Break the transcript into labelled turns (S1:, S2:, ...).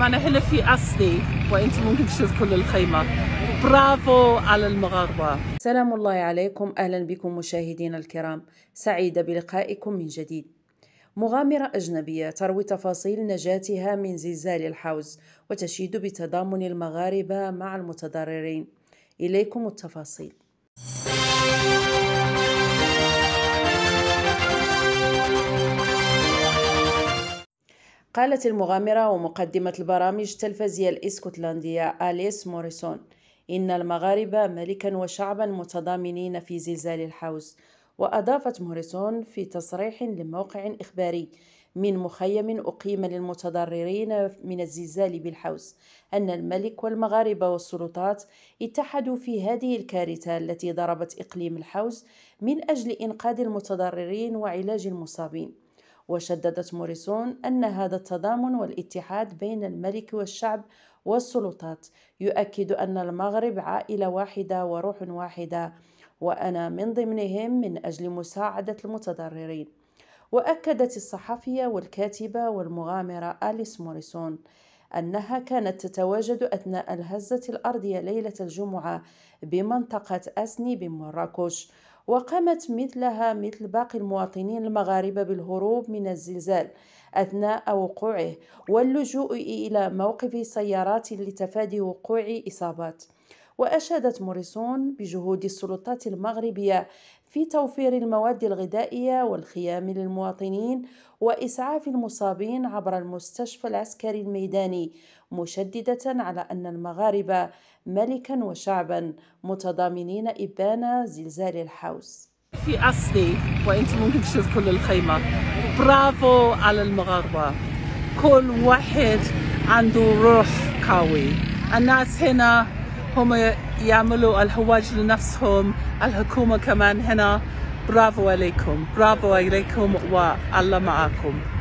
S1: معنا هنا في أصلي وأنت ممكن تشوف كل الخيمة برافو على
S2: المغاربة سلام الله عليكم أهلا بكم مشاهدينا الكرام سعيدة بلقائكم من جديد مغامرة أجنبية تروي تفاصيل نجاتها من زلزال الحوز وتشيد بتضامن المغاربة مع المتضررين إليكم التفاصيل قالت المغامرة ومقدمة البرامج التلفزية الإسكتلندية أليس موريسون إن المغاربة ملكا وشعبا متضامنين في زلزال الحوز وأضافت موريسون في تصريح لموقع إخباري من مخيم أقيم للمتضررين من الزلزال بالحوز أن الملك والمغاربة والسلطات اتحدوا في هذه الكارثة التي ضربت إقليم الحوز من أجل إنقاذ المتضررين وعلاج المصابين وشددت موريسون أن هذا التضامن والاتحاد بين الملك والشعب والسلطات يؤكد أن المغرب عائلة واحدة وروح واحدة وأنا من ضمنهم من أجل مساعدة المتضررين وأكدت الصحفية والكاتبة والمغامرة أليس موريسون أنها كانت تتواجد أثناء الهزة الأرضية ليلة الجمعة بمنطقة أسني بمراكش وقامت مثلها مثل باقي المواطنين المغاربة بالهروب من الزلزال أثناء وقوعه واللجوء إلى موقف سيارات لتفادي وقوع إصابات وأشادت موريسون بجهود السلطات المغربية في توفير المواد الغذائية والخيام للمواطنين وإسعاف المصابين عبر المستشفى العسكري الميداني مشددة على أن المغاربة ملكا وشعبا متضامنين إبان زلزال الحوس
S1: في أصلي وأنت ممكن تشوف كل الخيمة برافو على المغاربة كل واحد عنده روح قوي الناس هنا هم يعملوا الحواج لنفسهم الحكومة كمان هنا برافو عليكم برافو عليكم والله معكم